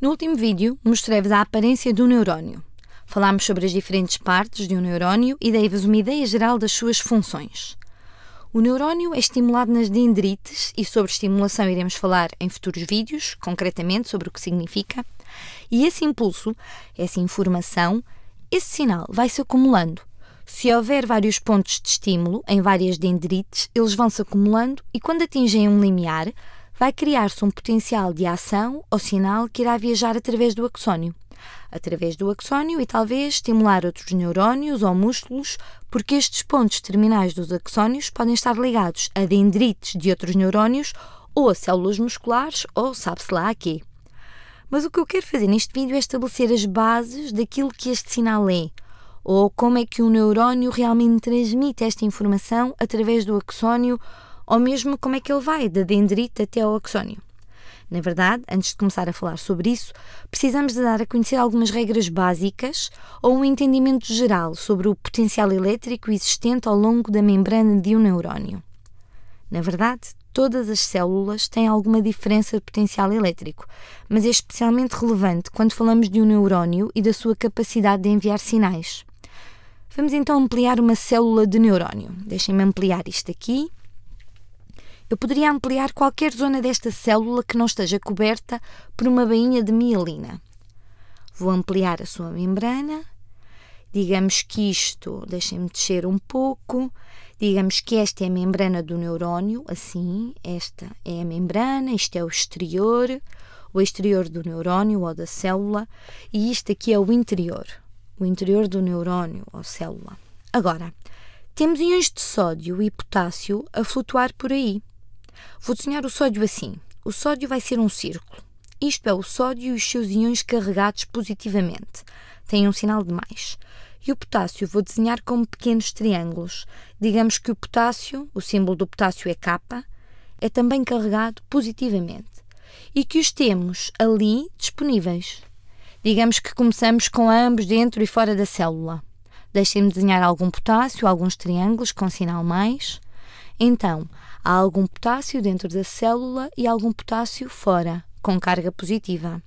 No último vídeo, mostrei-vos a aparência do neurónio. Falámos sobre as diferentes partes de um neurónio e dei-vos uma ideia geral das suas funções. O neurónio é estimulado nas dendrites e sobre estimulação iremos falar em futuros vídeos, concretamente sobre o que significa. E esse impulso, essa informação, esse sinal vai se acumulando. Se houver vários pontos de estímulo em várias dendrites, eles vão se acumulando e quando atingem um limiar, vai criar-se um potencial de ação ou sinal que irá viajar através do axónio. Através do axónio e talvez estimular outros neurónios ou músculos, porque estes pontos terminais dos axónios podem estar ligados a dendrites de outros neurónios ou a células musculares ou sabe-se lá a quê. Mas o que eu quero fazer neste vídeo é estabelecer as bases daquilo que este sinal é, ou como é que o neurónio realmente transmite esta informação através do axónio ou mesmo como é que ele vai da dendrite até ao axónio. Na verdade, antes de começar a falar sobre isso, precisamos de dar a conhecer algumas regras básicas ou um entendimento geral sobre o potencial elétrico existente ao longo da membrana de um neurónio. Na verdade, todas as células têm alguma diferença de potencial elétrico, mas é especialmente relevante quando falamos de um neurónio e da sua capacidade de enviar sinais. Vamos então ampliar uma célula de neurónio. Deixem-me ampliar isto aqui eu poderia ampliar qualquer zona desta célula que não esteja coberta por uma bainha de mielina. Vou ampliar a sua membrana. Digamos que isto, deixem-me descer um pouco. Digamos que esta é a membrana do neurónio, assim, esta é a membrana, isto é o exterior, o exterior do neurónio ou da célula, e isto aqui é o interior, o interior do neurónio ou célula. Agora, temos íons de sódio e potássio a flutuar por aí. Vou desenhar o sódio assim. O sódio vai ser um círculo. Isto é o sódio e os seus íons carregados positivamente. Tem um sinal de mais. E o potássio vou desenhar como pequenos triângulos. Digamos que o potássio, o símbolo do potássio é K, é também carregado positivamente. E que os temos ali disponíveis. Digamos que começamos com ambos dentro e fora da célula. Deixem-me desenhar algum potássio, alguns triângulos com sinal mais. Então, há algum potássio dentro da célula e algum potássio fora, com carga positiva.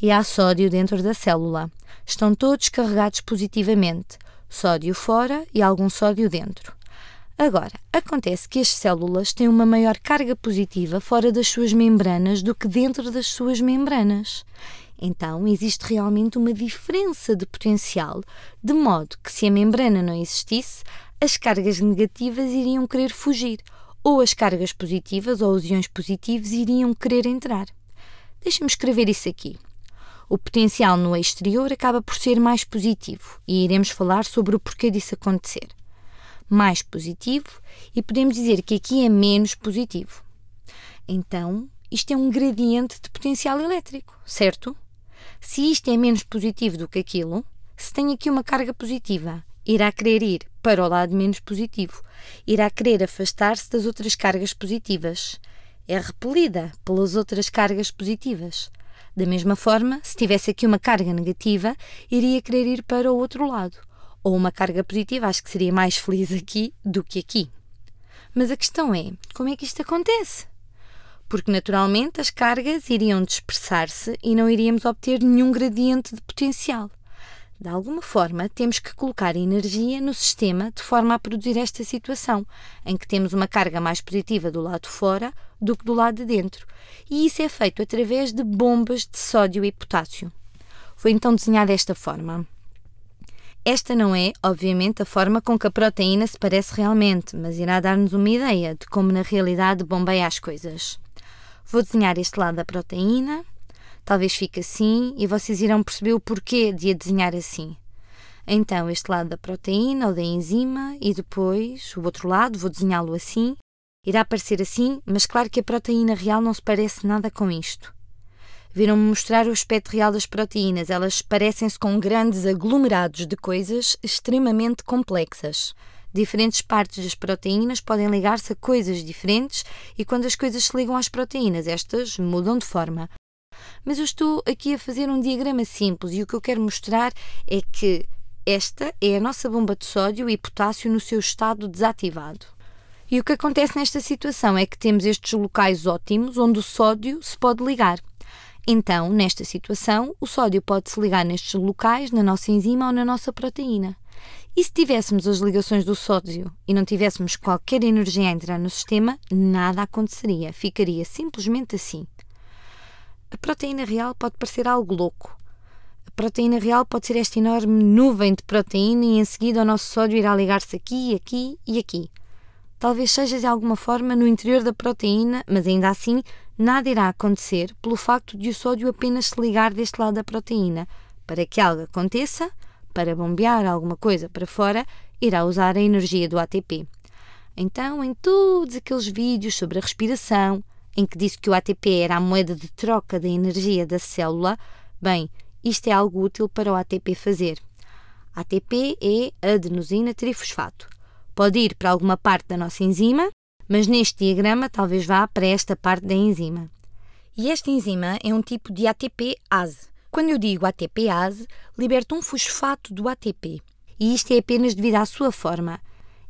E há sódio dentro da célula. Estão todos carregados positivamente, sódio fora e algum sódio dentro. Agora, acontece que as células têm uma maior carga positiva fora das suas membranas do que dentro das suas membranas. Então, existe realmente uma diferença de potencial, de modo que, se a membrana não existisse, as cargas negativas iriam querer fugir, ou as cargas positivas ou os íons positivos iriam querer entrar. Deixa-me escrever isso aqui. O potencial no exterior acaba por ser mais positivo e iremos falar sobre o porquê disso acontecer. Mais positivo e podemos dizer que aqui é menos positivo. Então, isto é um gradiente de potencial elétrico, certo? Se isto é menos positivo do que aquilo, se tem aqui uma carga positiva, irá querer ir para o lado menos positivo. Irá querer afastar-se das outras cargas positivas. É repelida pelas outras cargas positivas. Da mesma forma, se tivesse aqui uma carga negativa, iria querer ir para o outro lado. Ou uma carga positiva, acho que seria mais feliz aqui do que aqui. Mas a questão é: como é que isto acontece? Porque naturalmente as cargas iriam dispersar-se e não iríamos obter nenhum gradiente de potencial. De alguma forma, temos que colocar energia no sistema de forma a produzir esta situação, em que temos uma carga mais positiva do lado de fora do que do lado de dentro, e isso é feito através de bombas de sódio e potássio. Foi então desenhada desta forma. Esta não é, obviamente, a forma com que a proteína se parece realmente, mas irá dar-nos uma ideia de como na realidade bombeia as coisas. Vou desenhar este lado da proteína Talvez fique assim e vocês irão perceber o porquê de a desenhar assim. Então, este lado da proteína ou da enzima e depois o outro lado, vou desenhá-lo assim. Irá aparecer assim, mas claro que a proteína real não se parece nada com isto. Viram-me mostrar o aspecto real das proteínas. Elas parecem-se com grandes aglomerados de coisas extremamente complexas. Diferentes partes das proteínas podem ligar-se a coisas diferentes e quando as coisas se ligam às proteínas, estas mudam de forma. Mas eu estou aqui a fazer um diagrama simples e o que eu quero mostrar é que esta é a nossa bomba de sódio e potássio no seu estado desativado. E o que acontece nesta situação é que temos estes locais ótimos onde o sódio se pode ligar. Então, nesta situação, o sódio pode se ligar nestes locais, na nossa enzima ou na nossa proteína. E se tivéssemos as ligações do sódio e não tivéssemos qualquer energia a entrar no sistema, nada aconteceria, ficaria simplesmente assim. A proteína real pode parecer algo louco. A proteína real pode ser esta enorme nuvem de proteína e em seguida o nosso sódio irá ligar-se aqui, aqui e aqui. Talvez seja de alguma forma no interior da proteína, mas ainda assim nada irá acontecer pelo facto de o sódio apenas se ligar deste lado da proteína. Para que algo aconteça, para bombear alguma coisa para fora, irá usar a energia do ATP. Então, em todos aqueles vídeos sobre a respiração, em que disse que o ATP era a moeda de troca da energia da célula, bem, isto é algo útil para o ATP fazer. ATP é adenosina trifosfato. Pode ir para alguma parte da nossa enzima, mas neste diagrama talvez vá para esta parte da enzima. E esta enzima é um tipo de ATP-ase. Quando eu digo ATP-ase, liberta um fosfato do ATP. E isto é apenas devido à sua forma.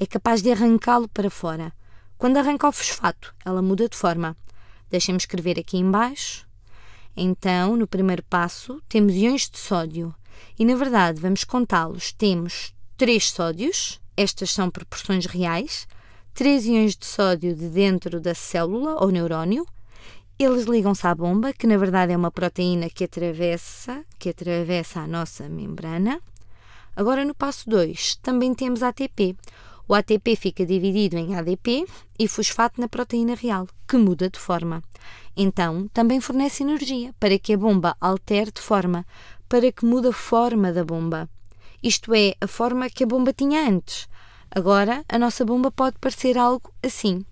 É capaz de arrancá-lo para fora. Quando arranca o fosfato, ela muda de forma. Deixem-me escrever aqui embaixo. Então, no primeiro passo, temos íons de sódio. E, na verdade, vamos contá-los. Temos três sódios, estas são proporções reais, três íons de sódio de dentro da célula ou neurónio. Eles ligam-se à bomba, que na verdade é uma proteína que atravessa, que atravessa a nossa membrana. Agora no passo 2, também temos ATP, o ATP fica dividido em ADP e fosfato na proteína real, que muda de forma. Então, também fornece energia para que a bomba altere de forma, para que mude a forma da bomba. Isto é, a forma que a bomba tinha antes. Agora, a nossa bomba pode parecer algo assim.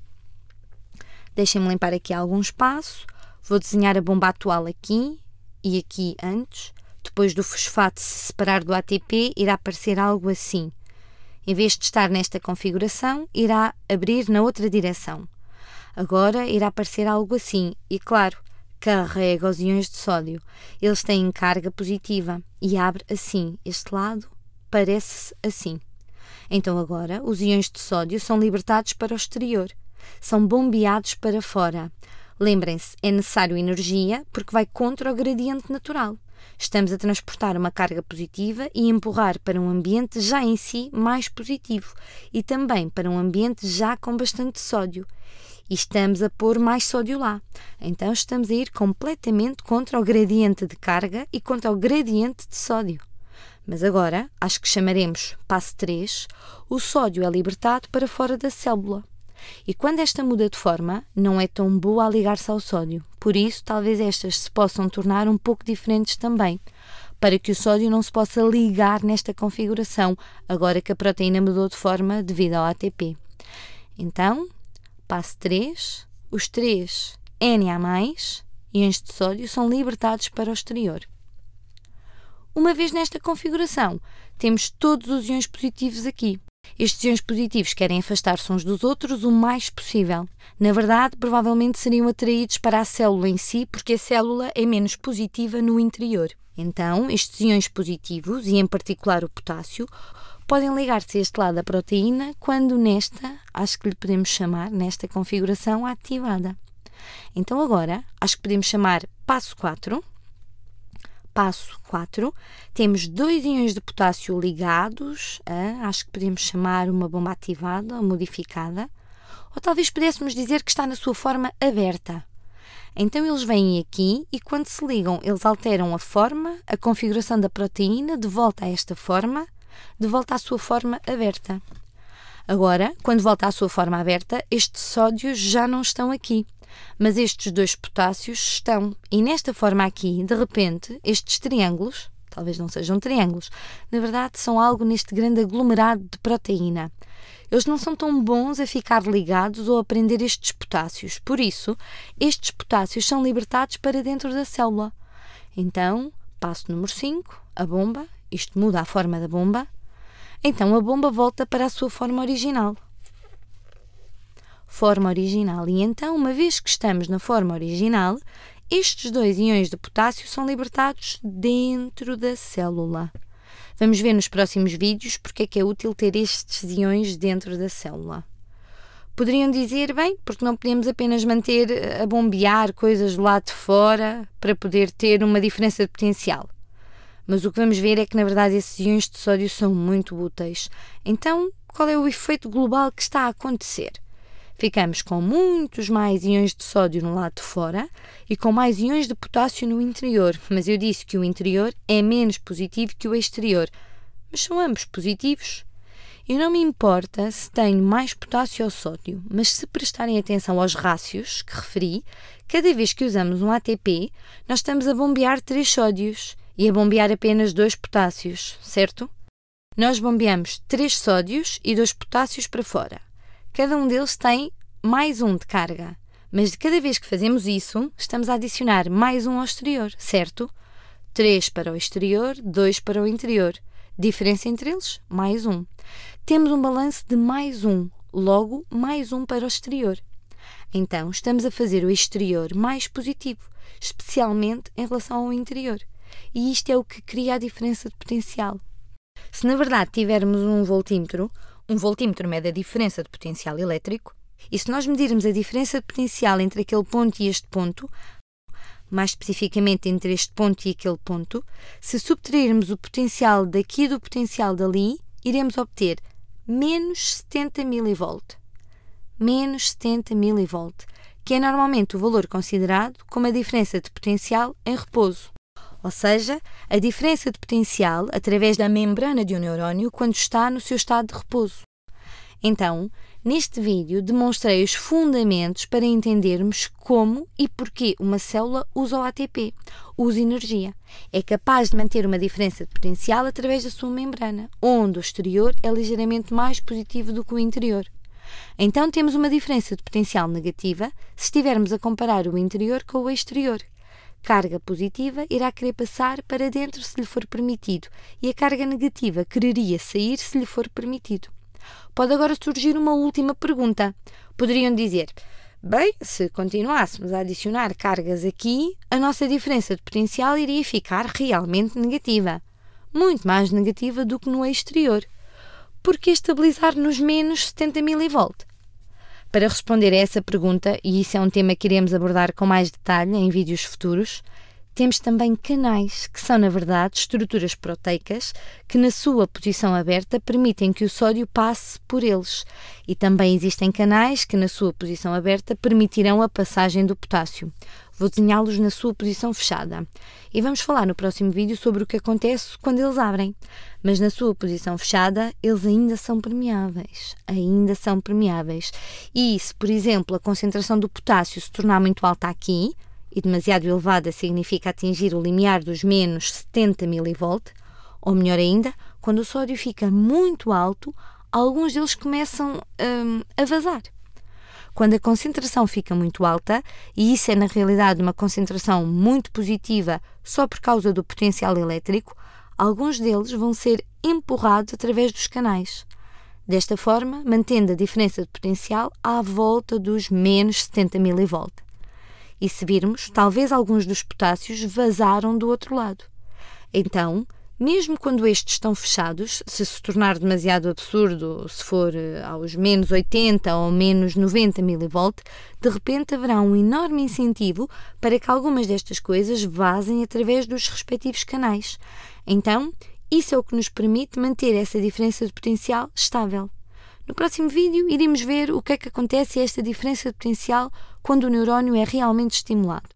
Deixem-me limpar aqui algum espaço. Vou desenhar a bomba atual aqui e aqui antes. Depois do fosfato se separar do ATP, irá parecer algo assim. Em vez de estar nesta configuração, irá abrir na outra direção. Agora irá aparecer algo assim e, claro, carrega os íons de sódio. Eles têm carga positiva e abre assim. Este lado parece assim. Então agora os íons de sódio são libertados para o exterior. São bombeados para fora. Lembrem-se, é necessário energia porque vai contra o gradiente natural. Estamos a transportar uma carga positiva e empurrar para um ambiente já em si mais positivo e também para um ambiente já com bastante sódio. E estamos a pôr mais sódio lá. Então estamos a ir completamente contra o gradiente de carga e contra o gradiente de sódio. Mas agora, acho que chamaremos passo 3, o sódio é libertado para fora da célula. E quando esta muda de forma, não é tão boa a ligar-se ao sódio. Por isso, talvez estas se possam tornar um pouco diferentes também, para que o sódio não se possa ligar nesta configuração, agora que a proteína mudou de forma devido ao ATP. Então, passo 3, os 3 Na+, íons de sódio são libertados para o exterior. Uma vez nesta configuração, temos todos os íons positivos aqui. Estes íons positivos querem afastar-se uns dos outros o mais possível. Na verdade, provavelmente seriam atraídos para a célula em si, porque a célula é menos positiva no interior. Então, estes íons positivos, e em particular o potássio, podem ligar-se a este lado da proteína quando nesta, acho que lhe podemos chamar, nesta configuração ativada. Então, agora, acho que podemos chamar passo 4, passo 4, temos dois íons de potássio ligados a, acho que podemos chamar uma bomba ativada ou modificada, ou talvez pudéssemos dizer que está na sua forma aberta. Então eles vêm aqui e quando se ligam, eles alteram a forma, a configuração da proteína de volta a esta forma, de volta à sua forma aberta. Agora, quando volta à sua forma aberta, estes sódios já não estão aqui. Mas estes dois potássios estão, e nesta forma aqui, de repente, estes triângulos, talvez não sejam triângulos, na verdade são algo neste grande aglomerado de proteína. Eles não são tão bons a ficar ligados ou a prender estes potássios, por isso, estes potássios são libertados para dentro da célula. Então, passo número 5, a bomba, isto muda a forma da bomba, então a bomba volta para a sua forma original forma original. E então, uma vez que estamos na forma original, estes dois íons de potássio são libertados dentro da célula. Vamos ver nos próximos vídeos porque é que é útil ter estes íons dentro da célula. Poderiam dizer, bem, porque não podemos apenas manter eh, a bombear coisas do lado de fora para poder ter uma diferença de potencial. Mas o que vamos ver é que, na verdade, esses íons de sódio são muito úteis. Então, qual é o efeito global que está a acontecer? ficamos com muitos mais íons de sódio no lado de fora e com mais íons de potássio no interior. Mas eu disse que o interior é menos positivo que o exterior, mas são ambos positivos. E não me importa se tenho mais potássio ou sódio, mas se prestarem atenção aos rácios que referi, cada vez que usamos um ATP, nós estamos a bombear 3 sódios e a bombear apenas 2 potássios, certo? Nós bombeamos 3 sódios e 2 potássios para fora cada um deles tem mais um de carga. Mas de cada vez que fazemos isso, estamos a adicionar mais um ao exterior, certo? 3 para o exterior, 2 para o interior. Diferença entre eles? Mais um. Temos um balanço de mais um, logo mais um para o exterior. Então, estamos a fazer o exterior mais positivo, especialmente em relação ao interior. E isto é o que cria a diferença de potencial. Se na verdade tivermos um voltímetro, um voltímetro mede a diferença de potencial elétrico e se nós medirmos a diferença de potencial entre aquele ponto e este ponto, mais especificamente entre este ponto e aquele ponto, se subtrairmos o potencial daqui do potencial dali, iremos obter menos 70 mV. Menos 70 mV, que é normalmente o valor considerado como a diferença de potencial em repouso ou seja, a diferença de potencial através da membrana de um neurónio quando está no seu estado de repouso. Então, neste vídeo demonstrei os fundamentos para entendermos como e porquê uma célula usa o ATP, usa energia. É capaz de manter uma diferença de potencial através da sua membrana, onde o exterior é ligeiramente mais positivo do que o interior. Então temos uma diferença de potencial negativa se estivermos a comparar o interior com o exterior, carga positiva irá querer passar para dentro se lhe for permitido e a carga negativa quereria sair se lhe for permitido. Pode agora surgir uma última pergunta. Poderiam dizer: Bem, se continuássemos a adicionar cargas aqui, a nossa diferença de potencial iria ficar realmente negativa. Muito mais negativa do que no exterior. Porque estabilizar nos menos 70 mV? Para responder a essa pergunta, e isso é um tema que iremos abordar com mais detalhe em vídeos futuros, temos também canais, que são, na verdade, estruturas proteicas que, na sua posição aberta, permitem que o sódio passe por eles. E também existem canais que, na sua posição aberta, permitirão a passagem do potássio. Vou desenhá-los na sua posição fechada. E vamos falar no próximo vídeo sobre o que acontece quando eles abrem. Mas na sua posição fechada, eles ainda são permeáveis. Ainda são permeáveis. E se, por exemplo, a concentração do potássio se tornar muito alta aqui, e demasiado elevada significa atingir o limiar dos menos 70 mV, ou melhor ainda, quando o sódio fica muito alto, alguns deles começam hum, a vazar. Quando a concentração fica muito alta, e isso é na realidade uma concentração muito positiva só por causa do potencial elétrico, alguns deles vão ser empurrados através dos canais. Desta forma, mantendo a diferença de potencial à volta dos menos 70 mV. E se virmos, talvez alguns dos potássios vazaram do outro lado. Então, mesmo quando estes estão fechados, se se tornar demasiado absurdo, se for eh, aos menos 80 ou menos 90 mV, de repente haverá um enorme incentivo para que algumas destas coisas vazem através dos respectivos canais. Então, isso é o que nos permite manter essa diferença de potencial estável. No próximo vídeo, iremos ver o que é que acontece a esta diferença de potencial quando o neurónio é realmente estimulado.